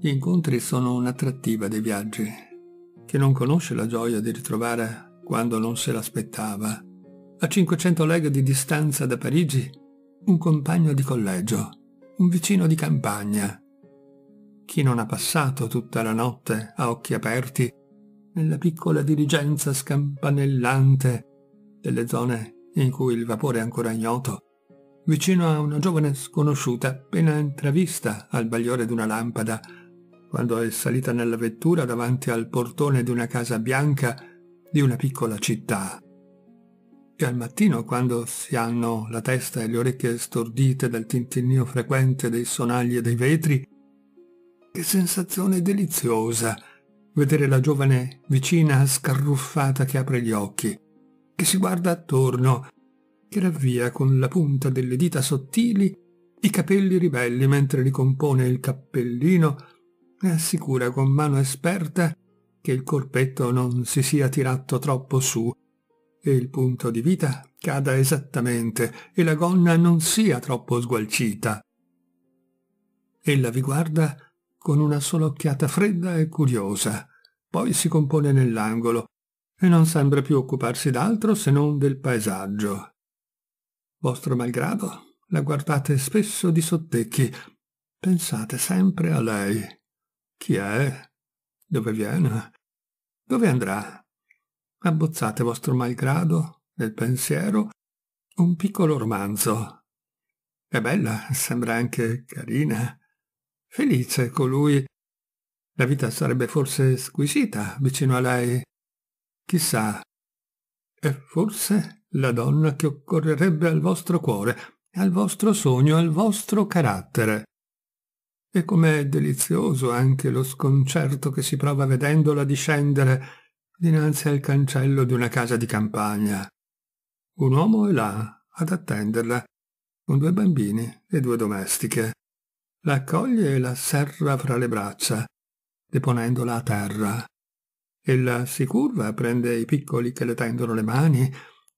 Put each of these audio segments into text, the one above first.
Gli incontri sono un'attrattiva dei viaggi. Chi non conosce la gioia di ritrovare quando non se l'aspettava, a 500 leghe di distanza da Parigi, un compagno di collegio, un vicino di campagna. Chi non ha passato tutta la notte a occhi aperti nella piccola dirigenza scampanellante delle zone in cui il vapore è ancora ignoto, vicino a una giovane sconosciuta appena intravista al bagliore di una lampada quando è salita nella vettura davanti al portone di una casa bianca di una piccola città. E al mattino, quando si hanno la testa e le orecchie stordite dal tintinnio frequente dei sonagli e dei vetri, che sensazione deliziosa vedere la giovane vicina scarruffata che apre gli occhi, che si guarda attorno, che ravvia con la punta delle dita sottili i capelli ribelli mentre ricompone il cappellino e assicura con mano esperta che il corpetto non si sia tirato troppo su e il punto di vita cada esattamente e la gonna non sia troppo sgualcita. Ella vi guarda con una sola occhiata fredda e curiosa, poi si compone nell'angolo e non sembra più occuparsi d'altro se non del paesaggio. Vostro malgrado, la guardate spesso di sottecchi, pensate sempre a lei. Chi è? Dove viene? Dove andrà? Abbozzate vostro malgrado, nel pensiero, un piccolo romanzo. È bella, sembra anche carina. Felice colui. La vita sarebbe forse squisita vicino a lei. Chissà. È forse la donna che occorrerebbe al vostro cuore, al vostro sogno, al vostro carattere. E com'è delizioso anche lo sconcerto che si prova vedendola discendere dinanzi al cancello di una casa di campagna. Un uomo è là, ad attenderla, con due bambini e due domestiche. La accoglie e la serra fra le braccia, deponendola a terra. Ella si curva, prende i piccoli che le tendono le mani,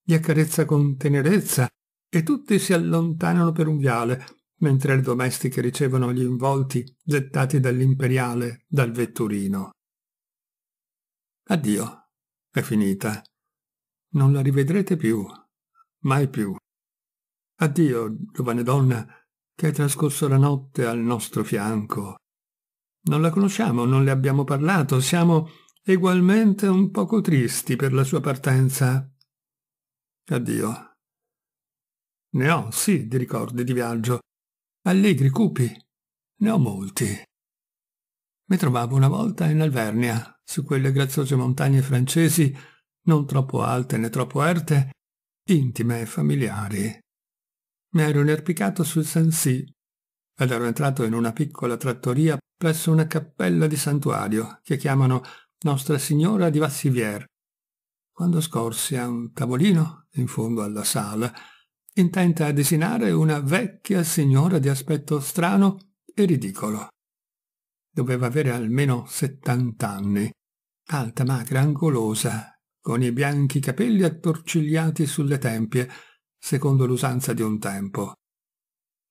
li accarezza con tenerezza e tutti si allontanano per un viale, mentre le domestiche ricevono gli involti gettati dall'imperiale dal vetturino. Addio, è finita. Non la rivedrete più, mai più. Addio, giovane donna, che hai trascorso la notte al nostro fianco. Non la conosciamo, non le abbiamo parlato, siamo egualmente un poco tristi per la sua partenza. Addio. Ne ho, sì, di ricordi di viaggio, Allegri cupi? Ne ho molti. Mi trovavo una volta in Alvernia, su quelle graziose montagne francesi, non troppo alte né troppo erte, intime e familiari. Mi ero inerpicato sul Sansì ed ero entrato in una piccola trattoria presso una cappella di santuario che chiamano Nostra Signora di Vassivier, quando scorsi a un tavolino, in fondo alla sala, intenta a desinare una vecchia signora di aspetto strano e ridicolo. Doveva avere almeno 70 anni, alta, magra, angolosa, con i bianchi capelli attorcigliati sulle tempie, secondo l'usanza di un tempo.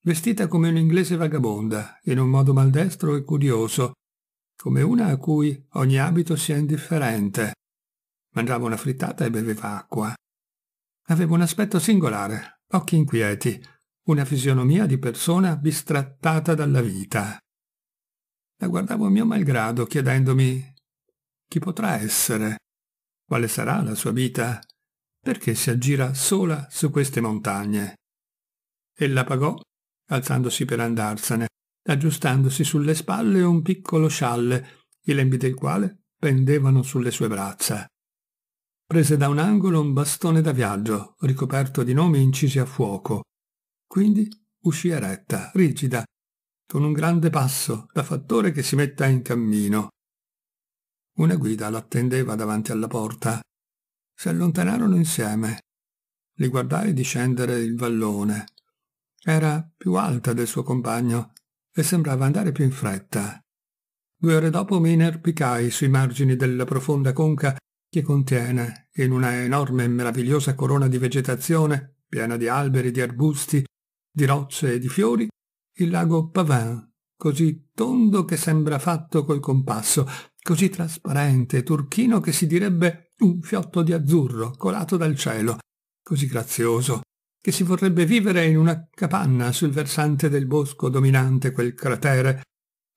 Vestita come un'inglese vagabonda, in un modo maldestro e curioso, come una a cui ogni abito sia indifferente. Mangiava una frittata e beveva acqua. Aveva un aspetto singolare, occhi inquieti, una fisionomia di persona bistrattata dalla vita. La guardavo a mio malgrado, chiedendomi chi potrà essere, quale sarà la sua vita, perché si aggira sola su queste montagne. Ella pagò, alzandosi per andarsene, aggiustandosi sulle spalle un piccolo scialle, i lembi del quale pendevano sulle sue braccia prese da un angolo un bastone da viaggio, ricoperto di nomi incisi a fuoco. Quindi uscì eretta, rigida, con un grande passo, da fattore che si metta in cammino. Una guida l'attendeva davanti alla porta. Si allontanarono insieme. Li guardai discendere il vallone. Era più alta del suo compagno e sembrava andare più in fretta. Due ore dopo mi inerpicai sui margini della profonda conca che contiene, in una enorme e meravigliosa corona di vegetazione, piena di alberi, di arbusti, di rocce e di fiori, il lago Pavin, così tondo che sembra fatto col compasso, così trasparente e turchino che si direbbe un fiotto di azzurro colato dal cielo, così grazioso, che si vorrebbe vivere in una capanna sul versante del bosco dominante quel cratere,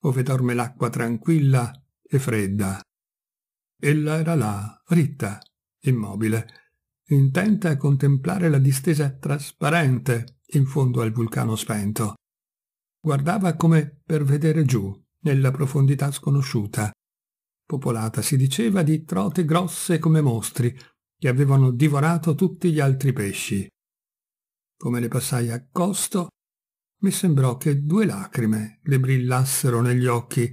ove dorme l'acqua tranquilla e fredda Ella era là, ritta, immobile, intenta a contemplare la distesa trasparente in fondo al vulcano spento. Guardava come per vedere giù, nella profondità sconosciuta, popolata, si diceva, di trote grosse come mostri, che avevano divorato tutti gli altri pesci. Come le passai accosto, mi sembrò che due lacrime le brillassero negli occhi,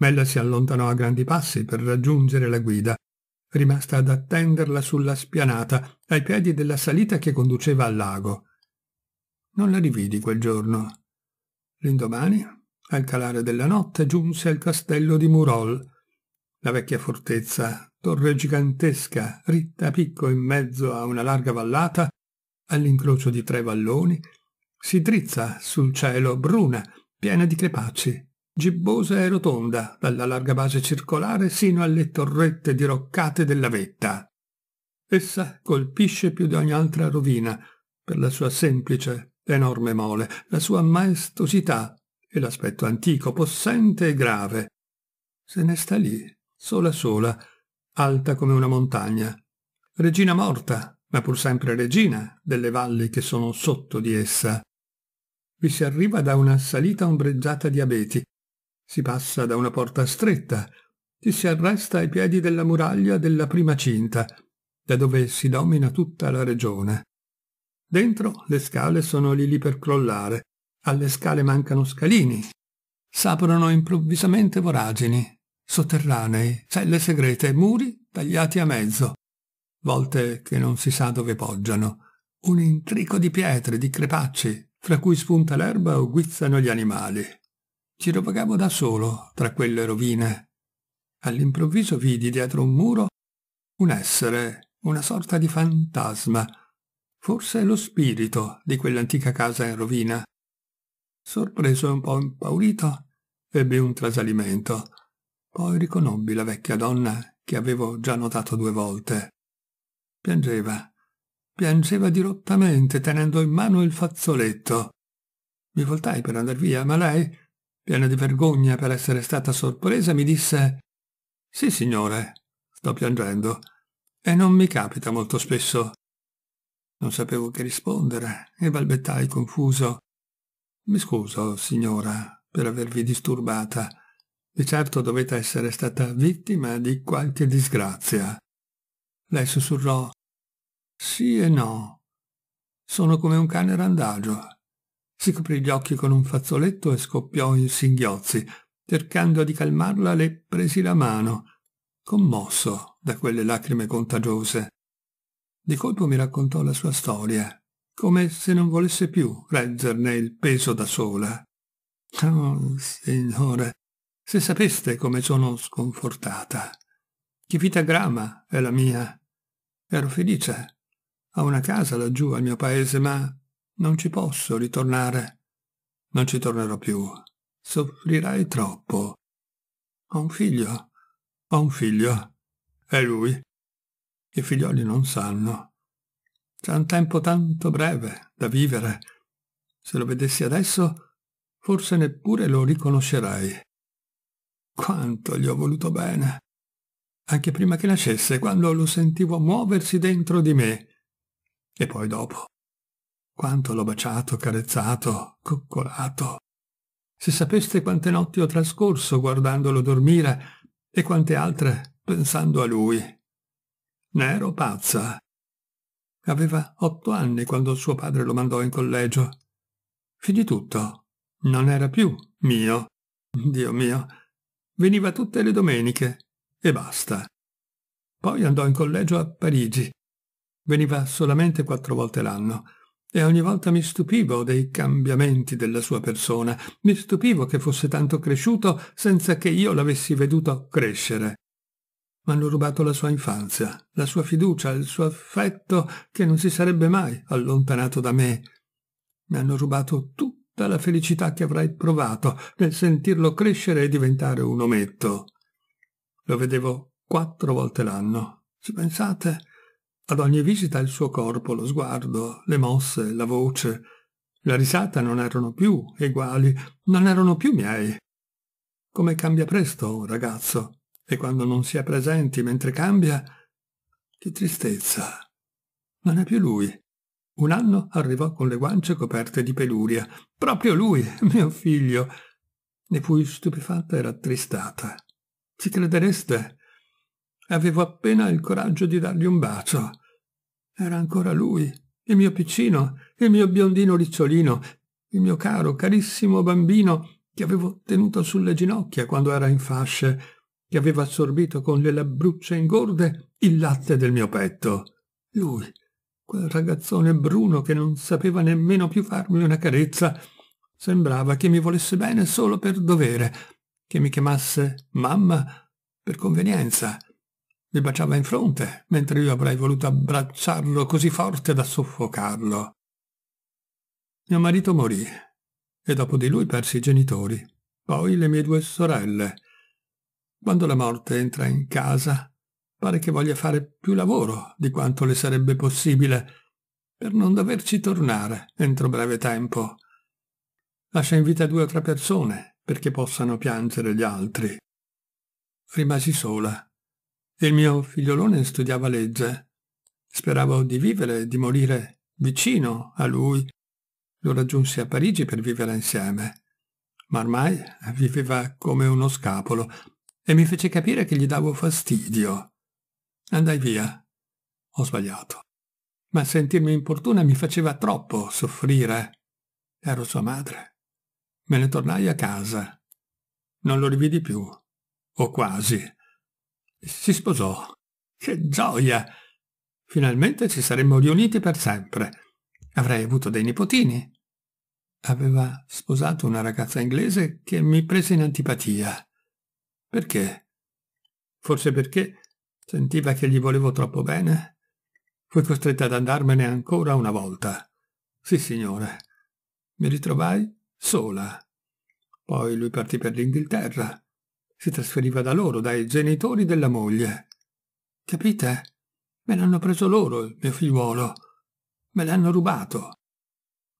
Mel si allontanò a grandi passi per raggiungere la guida, rimasta ad attenderla sulla spianata, ai piedi della salita che conduceva al lago. Non la rividi quel giorno. L'indomani, al calare della notte, giunse al castello di Murol, la vecchia fortezza, torre gigantesca, ritta a picco in mezzo a una larga vallata, all'incrocio di tre valloni, si drizza sul cielo bruna, piena di crepacci gibbosa e rotonda, dalla larga base circolare sino alle torrette diroccate della vetta. Essa colpisce più di ogni altra rovina, per la sua semplice, enorme mole, la sua maestosità e l'aspetto antico, possente e grave. Se ne sta lì, sola sola, alta come una montagna. Regina morta, ma pur sempre regina delle valli che sono sotto di essa. Vi si arriva da una salita ombreggiata di abeti, si passa da una porta stretta, e si arresta ai piedi della muraglia della prima cinta, da dove si domina tutta la regione. Dentro le scale sono lì lì per crollare, alle scale mancano scalini, s'aprono improvvisamente voragini, sotterranei, celle segrete, muri tagliati a mezzo, volte che non si sa dove poggiano, un intrico di pietre, di crepacci, fra cui spunta l'erba o guizzano gli animali ci rovagavo da solo tra quelle rovine. All'improvviso vidi dietro un muro un essere, una sorta di fantasma, forse lo spirito di quell'antica casa in rovina. Sorpreso e un po' impaurito, ebbi un trasalimento. Poi riconobbi la vecchia donna che avevo già notato due volte. Piangeva, piangeva dirottamente tenendo in mano il fazzoletto. Mi voltai per andar via, ma lei piena di vergogna per essere stata sorpresa, mi disse «Sì, signore, sto piangendo, e non mi capita molto spesso». Non sapevo che rispondere e balbettai confuso. «Mi scuso, signora, per avervi disturbata. Di certo dovete essere stata vittima di qualche disgrazia». Lei sussurrò «Sì e no. Sono come un cane randagio» si coprì gli occhi con un fazzoletto e scoppiò in singhiozzi. Cercando di calmarla le presi la mano, commosso da quelle lacrime contagiose. Di colpo mi raccontò la sua storia, come se non volesse più reggerne il peso da sola. Oh, signore, se sapeste come sono sconfortata. Che vita grama è la mia. Ero felice. Ho una casa laggiù al mio paese, ma non ci posso ritornare. Non ci tornerò più. Soffrirai troppo. Ho un figlio. Ho un figlio. È lui. I figlioli non sanno. C'è un tempo tanto breve da vivere. Se lo vedessi adesso, forse neppure lo riconoscerai. Quanto gli ho voluto bene. Anche prima che nascesse, quando lo sentivo muoversi dentro di me. E poi dopo quanto l'ho baciato, carezzato, coccolato. Se sapeste quante notti ho trascorso guardandolo dormire e quante altre pensando a lui. Ne ero pazza. Aveva otto anni quando suo padre lo mandò in collegio. Fin tutto, non era più mio. Dio mio, veniva tutte le domeniche e basta. Poi andò in collegio a Parigi. Veniva solamente quattro volte l'anno e ogni volta mi stupivo dei cambiamenti della sua persona, mi stupivo che fosse tanto cresciuto senza che io l'avessi veduto crescere. Mi hanno rubato la sua infanzia, la sua fiducia, il suo affetto che non si sarebbe mai allontanato da me. Mi hanno rubato tutta la felicità che avrei provato nel sentirlo crescere e diventare un ometto. Lo vedevo quattro volte l'anno. Ci pensate? Ad ogni visita il suo corpo, lo sguardo, le mosse, la voce, la risata non erano più uguali, non erano più miei. Come cambia presto un ragazzo, e quando non si è presenti mentre cambia, che tristezza. Non è più lui. Un anno arrivò con le guance coperte di peluria. Proprio lui, mio figlio. Ne fui stupefatta e rattristata. Ci credereste? Avevo appena il coraggio di dargli un bacio. Era ancora lui, il mio piccino, il mio biondino ricciolino, il mio caro, carissimo bambino che avevo tenuto sulle ginocchia quando era in fasce, che aveva assorbito con le labbrucce ingorde il latte del mio petto. Lui, quel ragazzone bruno che non sapeva nemmeno più farmi una carezza, sembrava che mi volesse bene solo per dovere, che mi chiamasse mamma per convenienza, mi baciava in fronte, mentre io avrei voluto abbracciarlo così forte da soffocarlo. Mio marito morì e dopo di lui persi i genitori, poi le mie due sorelle. Quando la morte entra in casa, pare che voglia fare più lavoro di quanto le sarebbe possibile per non doverci tornare entro breve tempo. Lascia in vita due o tre persone perché possano piangere gli altri. Rimasi sola il mio figliolone studiava legge. Speravo di vivere, di morire vicino a lui. Lo raggiunsi a Parigi per vivere insieme. Ma ormai viveva come uno scapolo e mi fece capire che gli davo fastidio. Andai via. Ho sbagliato. Ma sentirmi importuna mi faceva troppo soffrire. Ero sua madre. Me ne tornai a casa. Non lo rividi più. O quasi si sposò. Che gioia! Finalmente ci saremmo riuniti per sempre. Avrei avuto dei nipotini. Aveva sposato una ragazza inglese che mi prese in antipatia. Perché? Forse perché sentiva che gli volevo troppo bene? Fui costretta ad andarmene ancora una volta. Sì, signore. Mi ritrovai sola. Poi lui partì per l'Inghilterra si trasferiva da loro, dai genitori della moglie. Capite? Me l'hanno preso loro, il mio figliuolo. Me l'hanno rubato.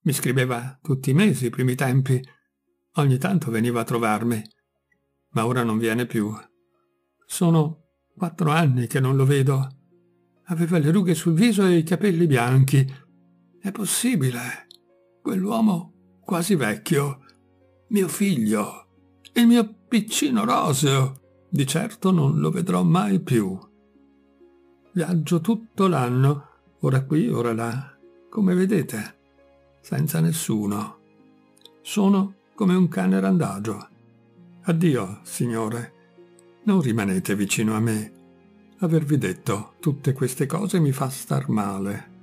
Mi scriveva tutti i mesi, i primi tempi. Ogni tanto veniva a trovarmi. Ma ora non viene più. Sono quattro anni che non lo vedo. Aveva le rughe sul viso e i capelli bianchi. È possibile. Quell'uomo quasi vecchio. Mio figlio il mio piccino roseo. Di certo non lo vedrò mai più. Viaggio tutto l'anno, ora qui, ora là, come vedete, senza nessuno. Sono come un cane randagio. Addio, signore. Non rimanete vicino a me. Avervi detto tutte queste cose mi fa star male.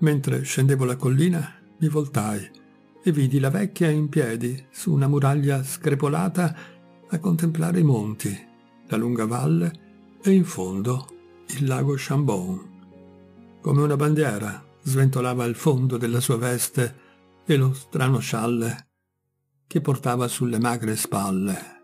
Mentre scendevo la collina, mi voltai e vidi la vecchia in piedi su una muraglia screpolata a contemplare i monti, la lunga valle e in fondo il lago Chambon. Come una bandiera sventolava il fondo della sua veste e lo strano scialle che portava sulle magre spalle.